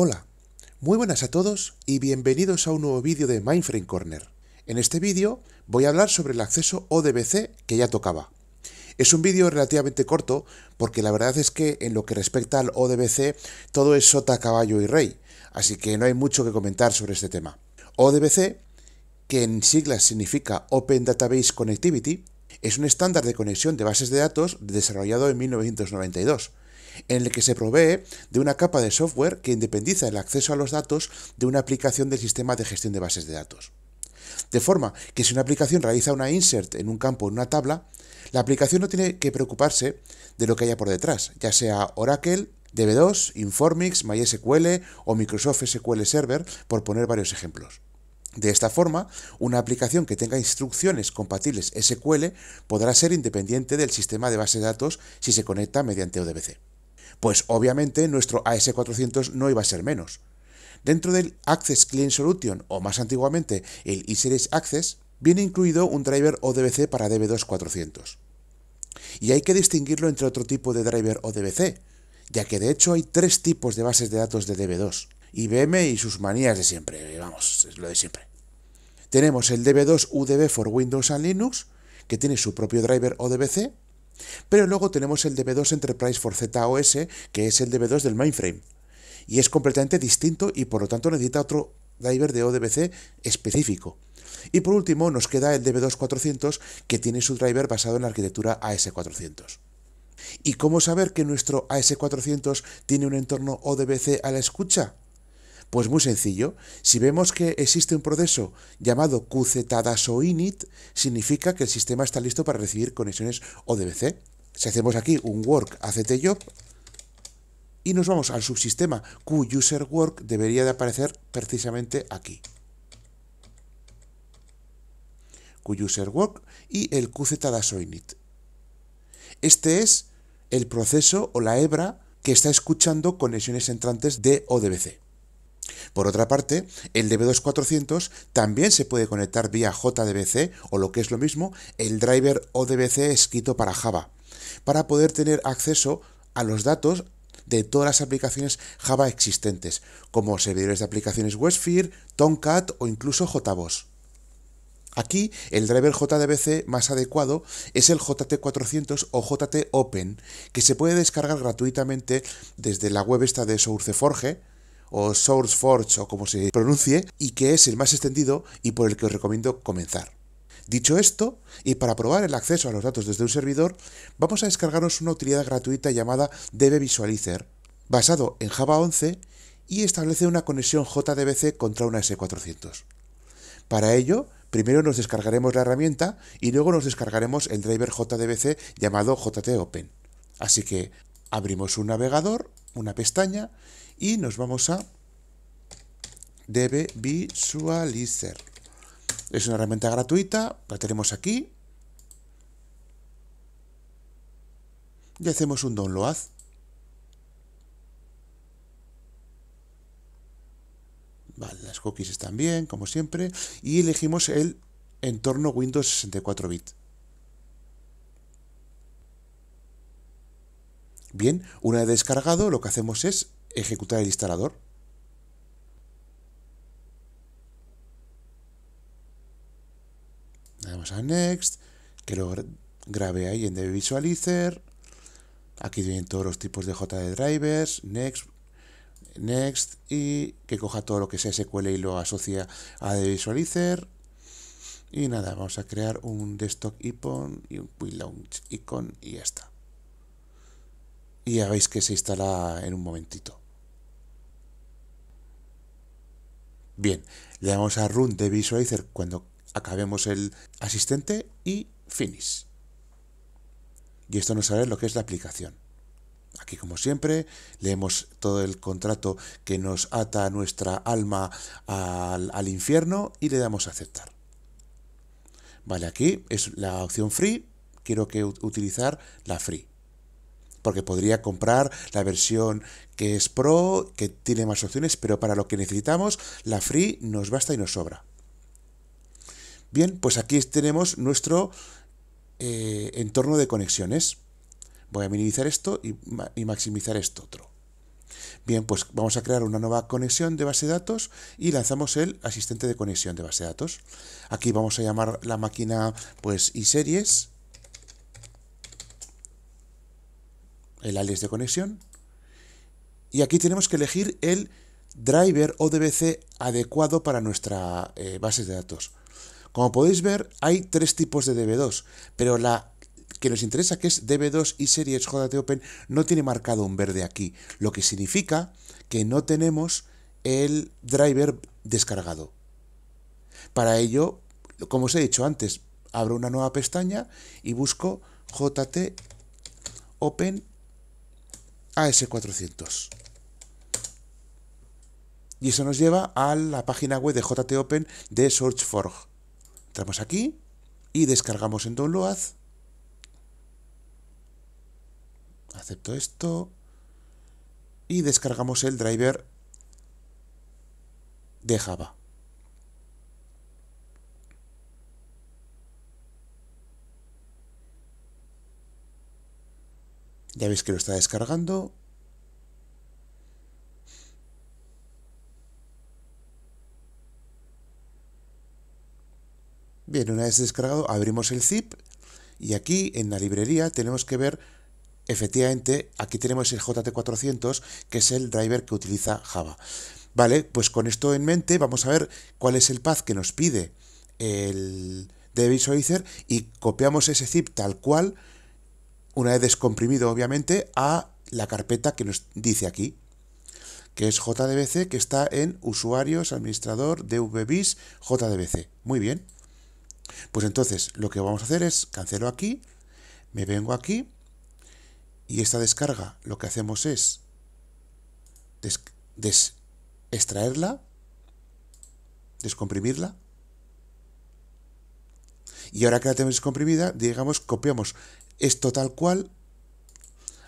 Hola, muy buenas a todos y bienvenidos a un nuevo vídeo de Mindframe Corner. En este vídeo voy a hablar sobre el acceso ODBC que ya tocaba. Es un vídeo relativamente corto porque la verdad es que en lo que respecta al ODBC todo es sota, caballo y rey, así que no hay mucho que comentar sobre este tema. ODBC, que en siglas significa Open Database Connectivity, es un estándar de conexión de bases de datos desarrollado en 1992 en el que se provee de una capa de software que independiza el acceso a los datos de una aplicación del sistema de gestión de bases de datos. De forma que si una aplicación realiza una insert en un campo en una tabla, la aplicación no tiene que preocuparse de lo que haya por detrás, ya sea Oracle, DB2, Informix, MySQL o Microsoft SQL Server, por poner varios ejemplos. De esta forma, una aplicación que tenga instrucciones compatibles SQL podrá ser independiente del sistema de base de datos si se conecta mediante ODBC. Pues obviamente nuestro AS400 no iba a ser menos. Dentro del Access Clean Solution, o más antiguamente el E-Series Access, viene incluido un driver ODBC para DB2400. Y hay que distinguirlo entre otro tipo de driver ODBC, ya que de hecho hay tres tipos de bases de datos de DB2. IBM y sus manías de siempre, vamos, es lo de siempre. Tenemos el DB2 UDB for Windows and Linux, que tiene su propio driver ODBC, pero luego tenemos el DB2 Enterprise for ZOS, que es el DB2 del mainframe. Y es completamente distinto y por lo tanto necesita otro driver de ODBC específico. Y por último nos queda el DB2400 que tiene su driver basado en la arquitectura AS400. ¿Y cómo saber que nuestro AS400 tiene un entorno ODBC a la escucha? Pues muy sencillo, si vemos que existe un proceso llamado QZDASOINIT, significa que el sistema está listo para recibir conexiones ODBC. Si hacemos aquí un work yo y nos vamos al subsistema QUserWork, debería de aparecer precisamente aquí. QUserWork y el QZDASOINIT. Este es el proceso o la hebra que está escuchando conexiones entrantes de ODBC. Por otra parte, el DB2400 también se puede conectar vía JDBC o lo que es lo mismo, el driver ODBC escrito para Java, para poder tener acceso a los datos de todas las aplicaciones Java existentes, como servidores de aplicaciones Westphere, Tomcat o incluso JBoss. Aquí el driver JDBC más adecuado es el JT400 o JT Open, que se puede descargar gratuitamente desde la web esta de SourceForge, o SourceForge o como se pronuncie, y que es el más extendido y por el que os recomiendo comenzar. Dicho esto, y para probar el acceso a los datos desde un servidor, vamos a descargarnos una utilidad gratuita llamada DB Visualizer, basado en Java 11 y establece una conexión JDBC contra una S400. Para ello, primero nos descargaremos la herramienta y luego nos descargaremos el driver JDBC llamado JTOpen. Así que abrimos un navegador, una pestaña y nos vamos a debe visualizer. Es una herramienta gratuita, la tenemos aquí. Y hacemos un download. Vale, las cookies están bien, como siempre. Y elegimos el entorno Windows 64 bit. Bien, una vez descargado, lo que hacemos es ejecutar el instalador. Damos a Next, que lo grabe ahí en DB Visualizer. Aquí vienen todos los tipos de JD drivers, Next, Next, y que coja todo lo que sea SQL y lo asocia a DB Visualizer. Y nada, vamos a crear un desktop icon y un quick launch icon y ya está y ya veis que se instala en un momentito. Bien, le damos a Run de Visualizer cuando acabemos el asistente y Finish. Y esto nos sale lo que es la aplicación. Aquí, como siempre, leemos todo el contrato que nos ata nuestra alma al, al infierno y le damos a aceptar. Vale, aquí es la opción free. Quiero que utilizar la free porque podría comprar la versión que es Pro, que tiene más opciones, pero para lo que necesitamos, la Free nos basta y nos sobra. Bien, pues aquí tenemos nuestro eh, entorno de conexiones. Voy a minimizar esto y, maximizar esto otro. Bien, pues vamos a crear una nueva conexión de base de datos y lanzamos el asistente de conexión de base de datos. Aquí vamos a llamar la máquina pues series el alias de conexión. Y aquí tenemos que elegir el driver ODBC adecuado para nuestra eh, base de datos. Como podéis ver, hay tres tipos de DB2, pero la que nos interesa, que es DB2 y series JT Open, no tiene marcado un verde aquí, lo que significa que no tenemos el driver descargado. Para ello, como os he dicho antes, abro una nueva pestaña y busco JT Open AS400. Y eso nos lleva a la página web de JT Open de SearchForge. Entramos aquí y descargamos en Download. Acepto esto. Y descargamos el driver de Java. Ya veis que lo está descargando. Bien, una vez descargado abrimos el zip y aquí en la librería tenemos que ver efectivamente aquí tenemos el JT400 que es el driver que utiliza Java. Vale, pues con esto en mente vamos a ver cuál es el path que nos pide el de Visualizer y copiamos ese zip tal cual una vez descomprimido obviamente a la carpeta que nos dice aquí, que es JDBC, que está en usuarios, administrador, DVBIS, JDBC. Muy bien. Pues entonces lo que vamos a hacer es cancelo aquí, me vengo aquí y esta descarga lo que hacemos es extraerla, descomprimirla. Y ahora que la tenemos descomprimida, digamos, copiamos esto tal cual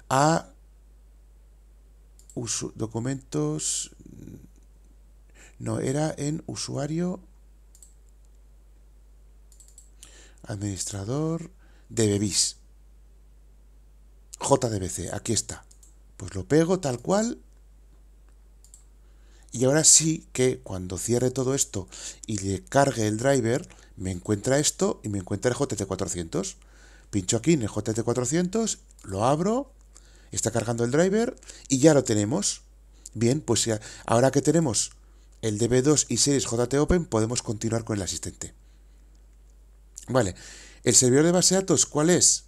a documentos, no, era en usuario, administrador, de bebis JDBC, aquí está. Pues lo pego tal cual y ahora sí que cuando cierre todo esto y le cargue el driver, me encuentra esto y me encuentra el JT400. Pincho aquí en el JT400, lo abro, está cargando el driver y ya lo tenemos. Bien, pues ahora que tenemos el DB2 y series JT Open, podemos continuar con el asistente. Vale, el servidor de base de datos, ¿cuál es?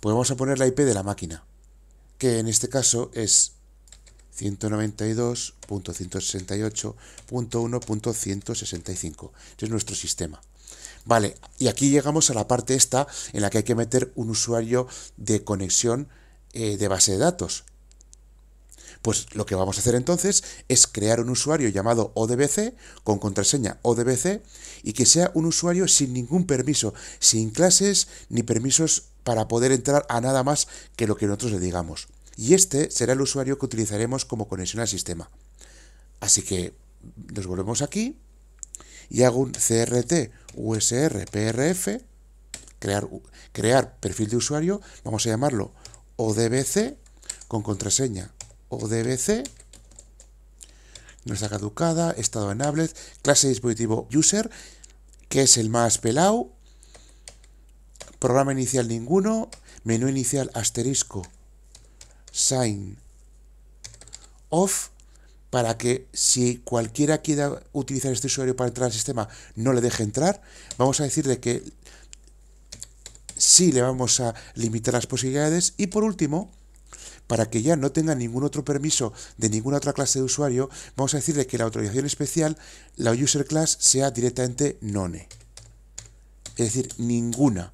Pues vamos a poner la IP de la máquina, que en este caso es 192.168.1.165. Este es nuestro sistema. Vale, y aquí llegamos a la parte esta en la que hay que meter un usuario de conexión eh, de base de datos. Pues lo que vamos a hacer entonces es crear un usuario llamado ODBC con contraseña ODBC y que sea un usuario sin ningún permiso, sin clases ni permisos para poder entrar a nada más que lo que nosotros le digamos. Y este será el usuario que utilizaremos como conexión al sistema. Así que nos volvemos aquí y hago un CRT USR PRF, crear, crear perfil de usuario, vamos a llamarlo ODBC con contraseña ODBC, no está caducada, estado tablet clase dispositivo user, que es el más pelado, programa inicial ninguno, menú inicial asterisco, sign off, para que si cualquiera quiera utilizar este usuario para entrar al sistema, no le deje entrar. Vamos a decirle que sí le vamos a limitar las posibilidades. Y por último, para que ya no tenga ningún otro permiso de ninguna otra clase de usuario, vamos a decirle que la autorización especial, la user class, sea directamente none. Es decir, ninguna.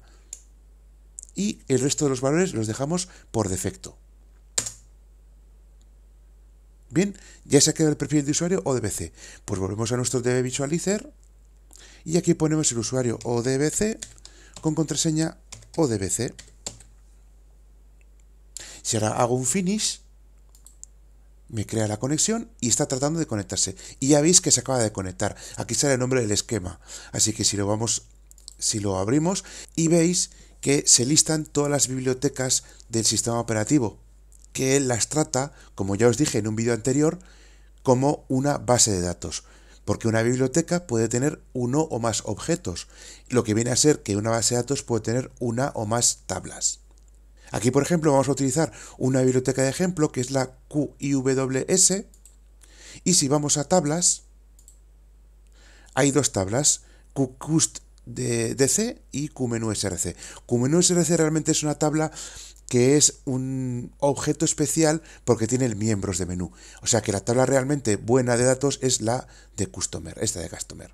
Y el resto de los valores los dejamos por defecto. Bien, ya se ha creado el perfil de usuario ODBC. Pues volvemos a nuestro DB Visualizer y aquí ponemos el usuario ODBC con contraseña ODBC. Si ahora hago un finish, me crea la conexión y está tratando de conectarse. Y ya veis que se acaba de conectar. Aquí sale el nombre del esquema. Así que si lo vamos, si lo abrimos y veis que se listan todas las bibliotecas del sistema operativo que las trata, como ya os dije en un vídeo anterior, como una base de datos. Porque una biblioteca puede tener uno o más objetos, lo que viene a ser que una base de datos puede tener una o más tablas. Aquí, por ejemplo, vamos a utilizar una biblioteca de ejemplo que es la QIWS. Y si vamos a tablas, hay dos tablas, QCustDC y QMenuSRC. QMenuSRC realmente es una tabla que es un objeto especial porque tiene el miembros de menú. O sea que la tabla realmente buena de datos es la de customer, esta de customer.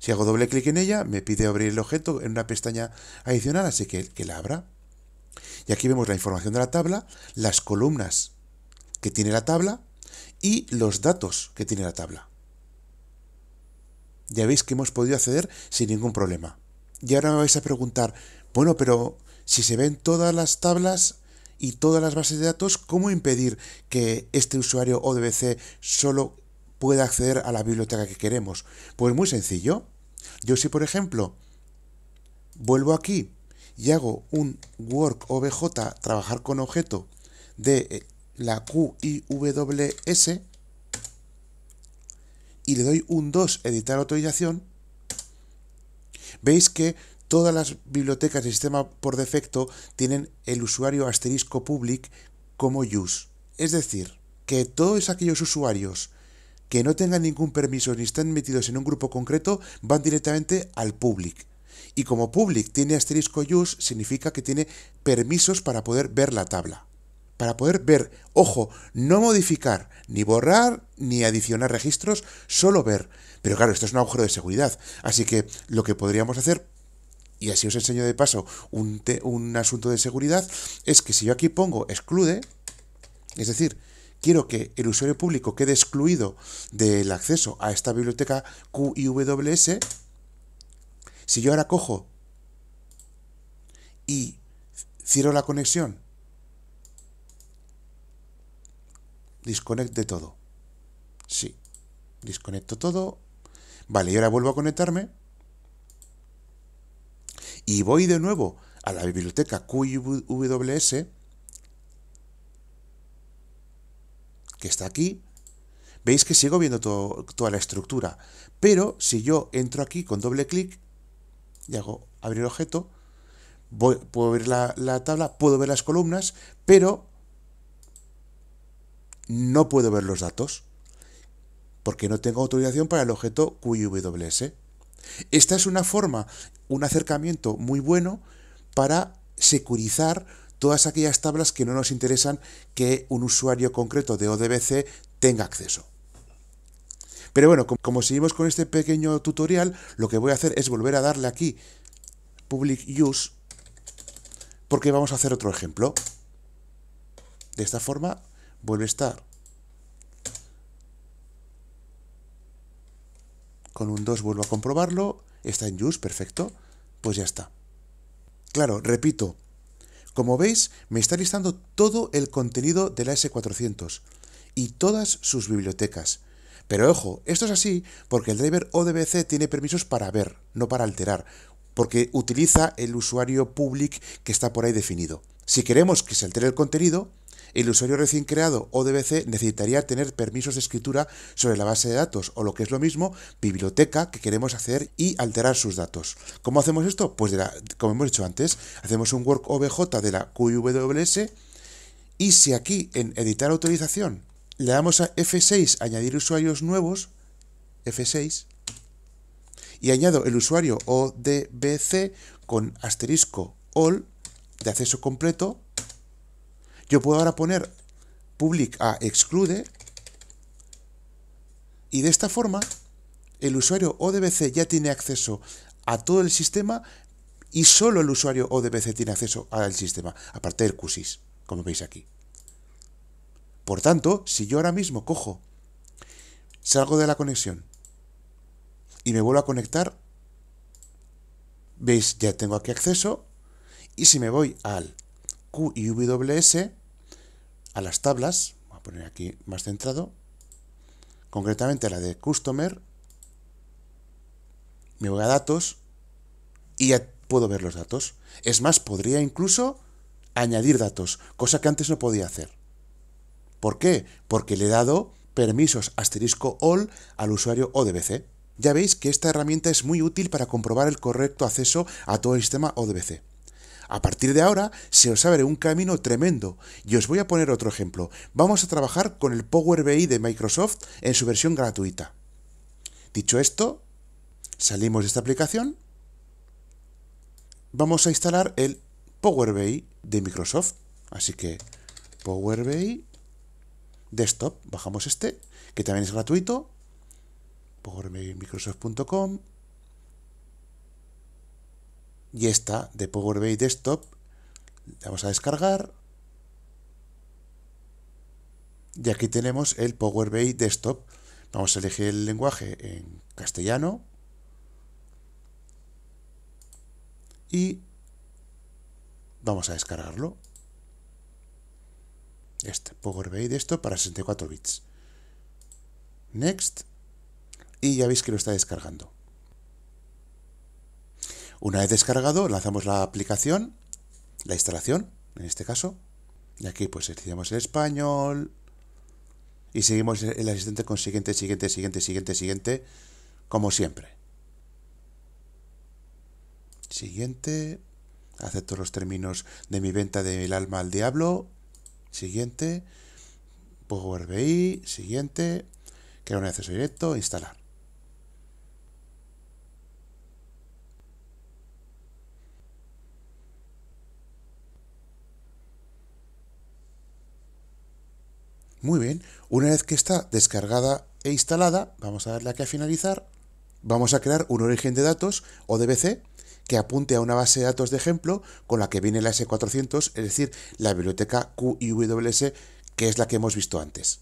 Si hago doble clic en ella, me pide abrir el objeto en una pestaña adicional, así que, que la abra. Y aquí vemos la información de la tabla, las columnas que tiene la tabla y los datos que tiene la tabla. Ya veis que hemos podido acceder sin ningún problema. Y ahora me vais a preguntar, bueno, pero si se ven todas las tablas y todas las bases de datos, ¿cómo impedir que este usuario ODBC solo pueda acceder a la biblioteca que queremos? Pues muy sencillo. Yo si, por ejemplo, vuelvo aquí y hago un work obj, trabajar con objeto, de eh, la QIWS y le doy un 2, editar autorización, veis que Todas las bibliotecas del sistema por defecto tienen el usuario asterisco public como use. Es decir, que todos aquellos usuarios que no tengan ningún permiso ni estén metidos en un grupo concreto van directamente al public. Y como public tiene asterisco use, significa que tiene permisos para poder ver la tabla. Para poder ver, ojo, no modificar, ni borrar, ni adicionar registros, solo ver. Pero claro, esto es un agujero de seguridad. Así que lo que podríamos hacer y así os enseño de paso un, un asunto de seguridad, es que si yo aquí pongo exclude, es decir, quiero que el usuario público quede excluido del acceso a esta biblioteca QIWS, si yo ahora cojo y cierro la conexión, desconecte todo. Sí, desconecto todo. Vale, y ahora vuelvo a conectarme. Y voy de nuevo a la biblioteca QWS, que está aquí. Veis que sigo viendo toda la estructura. Pero si yo entro aquí con doble clic y hago abrir objeto, puedo ver la, tabla, puedo ver las columnas, pero no puedo ver los datos porque no tengo autorización para el objeto QWS. Esta es una forma, un acercamiento muy bueno para securizar todas aquellas tablas que no nos interesan que un usuario concreto de ODBC tenga acceso. Pero bueno, como seguimos con este pequeño tutorial, lo que voy a hacer es volver a darle aquí Public Use, porque vamos a hacer otro ejemplo. De esta forma vuelve a estar con un 2 vuelvo a comprobarlo, está en use, perfecto, pues ya está. Claro, repito, como veis me está listando todo el contenido de la S400 y todas sus bibliotecas. Pero ojo, esto es así porque el driver ODBC tiene permisos para ver, no para alterar, porque utiliza el usuario public que está por ahí definido. Si queremos que se altere el contenido, el usuario recién creado ODBC, necesitaría tener permisos de escritura sobre la base de datos o lo que es lo mismo, biblioteca que queremos hacer y alterar sus datos. ¿Cómo hacemos esto? Pues como hemos dicho antes, hacemos un work OBJ de la QWS y si aquí en editar autorización le damos a F6 añadir usuarios nuevos, F6, y añado el usuario ODBC con asterisco all de acceso completo, yo puedo ahora poner public a exclude y de esta forma el usuario ODBC ya tiene acceso a todo el sistema y solo el usuario ODBC tiene acceso al sistema, aparte del QSIS, como veis aquí. Por tanto, si yo ahora mismo cojo, salgo de la conexión y me vuelvo a conectar, veis, ya tengo aquí acceso, y si me voy al QIWS, a las tablas, voy a poner aquí más centrado, concretamente a la de Customer, me voy a datos y ya puedo ver los datos. Es más, podría incluso añadir datos, cosa que antes no podía hacer. ¿Por qué? Porque le he dado permisos asterisco all al usuario ODBC. Ya veis que esta herramienta es muy útil para comprobar el correcto acceso a todo el sistema ODBC. A partir de ahora se os abre un camino tremendo y os voy a poner otro ejemplo. Vamos a trabajar con el Power BI de Microsoft en su versión gratuita. Dicho esto, salimos de esta aplicación. Vamos a instalar el Power BI de Microsoft. Así que Power BI Desktop, bajamos este, que también es gratuito. Power Microsoft.com y esta de Power BI Desktop vamos a descargar y aquí tenemos el Power BI Desktop vamos a elegir el lenguaje en castellano y vamos a descargarlo este Power BI Desktop para 64 bits next y ya veis que lo está descargando una vez descargado, lanzamos la aplicación, la instalación, en este caso. Y aquí pues seleccionamos el español. Y seguimos el asistente con siguiente, siguiente, siguiente, siguiente, siguiente, como siempre. Siguiente. Acepto los términos de mi venta de del alma al diablo. Siguiente. Power BI. Siguiente. Crear un acceso directo. Instalar. Muy bien, una vez que está descargada e instalada, vamos a darle aquí a finalizar, vamos a crear un origen de datos o que apunte a una base de datos de ejemplo con la que viene la S400, es decir, la biblioteca QIWS que es la que hemos visto antes.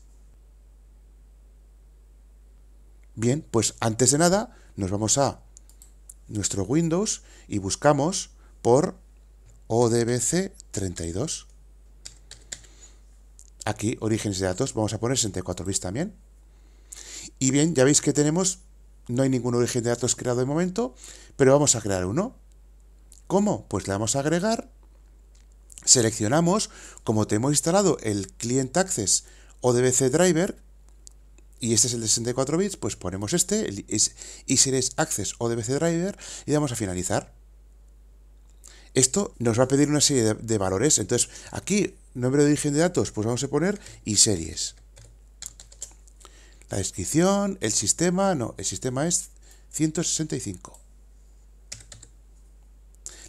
Bien, pues antes de nada nos vamos a nuestro Windows y buscamos por ODBC32. Aquí, orígenes de datos, vamos a poner 64 bits también. Y bien, ya veis que tenemos, no hay ningún origen de datos creado de momento, pero vamos a crear uno. ¿Cómo? Pues le vamos a agregar, seleccionamos, como hemos instalado el Client Access o DBC Driver, y este es el de 64 bits, pues ponemos este, el Access o DBC Driver, y damos a finalizar esto nos va a pedir una serie de, valores. Entonces, aquí, nombre de origen de datos, pues vamos a poner y series. La descripción, el sistema, no, el sistema es 165.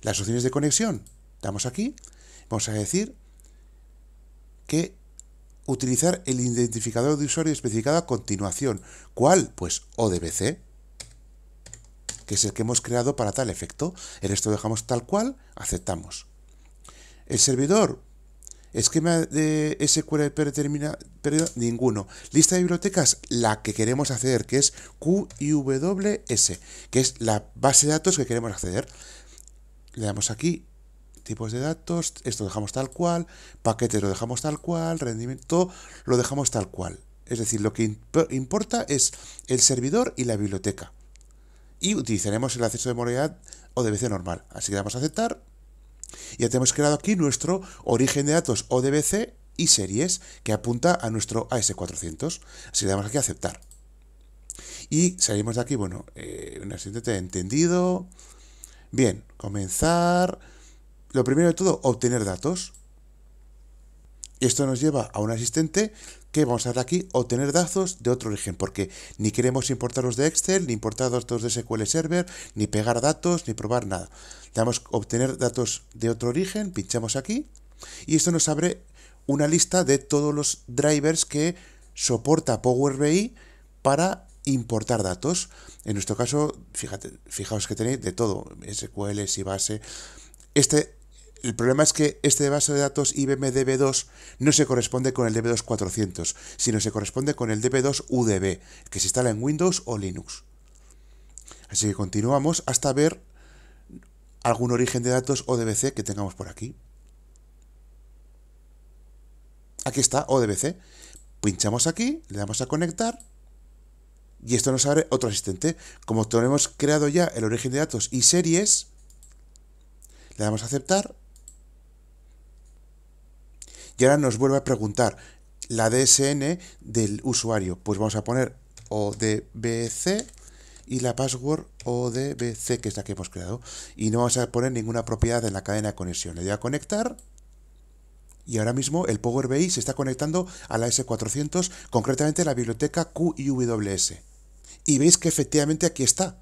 Las opciones de conexión, damos aquí, vamos a decir que utilizar el identificador de usuario especificado a continuación. ¿Cuál? Pues ODBC que es el que hemos creado para tal efecto. El esto lo dejamos tal cual, aceptamos. El servidor, esquema de SQL pero ninguno. Lista de bibliotecas, la que queremos acceder, que es QIWS, que es la base de datos que queremos acceder. Le damos aquí tipos de datos, esto lo dejamos tal cual, paquetes lo dejamos tal cual, rendimiento lo dejamos tal cual. Es decir, lo que importa es el servidor y la biblioteca y utilizaremos el acceso de moralidad o normal. Así que damos a aceptar. Ya tenemos creado aquí nuestro origen de datos ODBC y series que apunta a nuestro AS400. Así que damos aquí a aceptar. Y salimos de aquí, bueno, una eh, siguiente entendido. Bien, comenzar. Lo primero de todo, obtener datos. Esto nos lleva a un asistente que vamos a dar aquí obtener datos de otro origen, porque ni queremos importarlos de Excel, ni importar datos de SQL Server, ni pegar datos, ni probar nada. Damos obtener datos de otro origen, pinchamos aquí y esto nos abre una lista de todos los drivers que soporta Power BI para importar datos. En nuestro caso, fíjate, fijaos que tenéis de todo, SQL, y base. Este el problema es que este base de datos IBM DB2 no se corresponde con el DB2 400, sino se corresponde con el DB2 UDB, que se instala en Windows o Linux. Así que continuamos hasta ver algún origen de datos ODBC que tengamos por aquí. Aquí está ODBC. Pinchamos aquí, le damos a conectar y esto nos abre otro asistente. Como tenemos creado ya el origen de datos y series, le damos a aceptar y ahora nos vuelve a preguntar la DSN del usuario. Pues vamos a poner ODBC y la password ODBC, que es la que hemos creado. Y no vamos a poner ninguna propiedad en la cadena de conexión. Le doy a conectar. Y ahora mismo el Power BI se está conectando a la S400, concretamente la biblioteca QIWS. Y veis que efectivamente aquí está.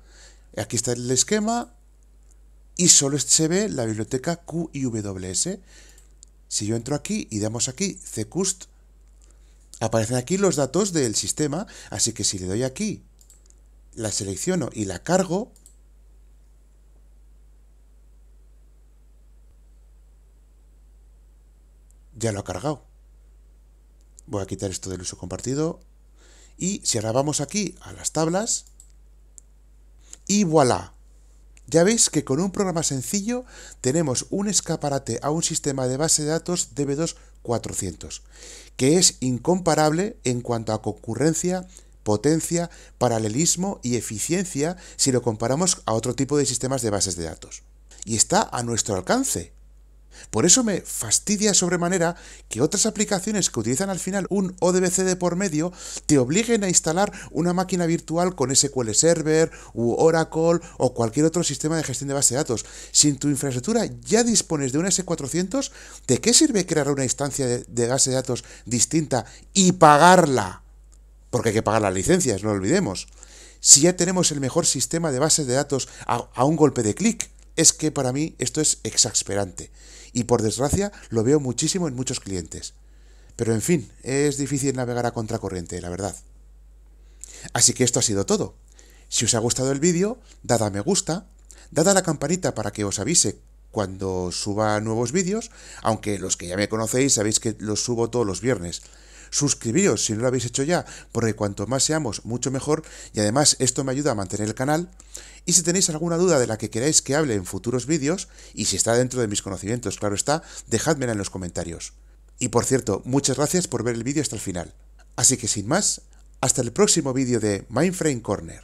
Aquí está el esquema y solo se ve la biblioteca QIWS. Si yo entro aquí y damos aquí ccust, aparecen aquí los datos del sistema, así que si le doy aquí, la selecciono y la cargo, ya lo ha cargado. Voy a quitar esto del uso compartido. Y si ahora vamos aquí a las tablas, y voilà, ya veis que con un programa sencillo tenemos un escaparate a un sistema de base de datos DB2 400, que es incomparable en cuanto a concurrencia, potencia, paralelismo y eficiencia si lo comparamos a otro tipo de sistemas de bases de datos. Y está a nuestro alcance. Por eso me fastidia sobremanera que otras aplicaciones que utilizan al final un ODBC de por medio te obliguen a instalar una máquina virtual con SQL Server u Oracle o cualquier otro sistema de gestión de base de datos. Sin tu infraestructura ya dispones de un S400, ¿de qué sirve crear una instancia de, base de datos distinta y pagarla? Porque hay que pagar las licencias, no lo olvidemos. Si ya tenemos el mejor sistema de base de datos a un golpe de clic, es que para mí esto es exasperante y por desgracia lo veo muchísimo en muchos clientes. Pero en fin, es difícil navegar a contracorriente, la verdad. Así que esto ha sido todo. Si os ha gustado el vídeo, dad a me gusta, dad a la campanita para que os avise cuando suba nuevos vídeos, aunque los que ya me conocéis sabéis que los subo todos los viernes. Suscribíos si no lo habéis hecho ya, porque cuanto más seamos, mucho mejor. Y además esto me ayuda a mantener el canal. Y si tenéis alguna duda de la que queráis que hable en futuros vídeos, y si está dentro de mis conocimientos, claro está, dejádmela en los comentarios. Y por cierto, muchas gracias por ver el vídeo hasta el final. Así que sin más, hasta el próximo vídeo de Mindframe Corner.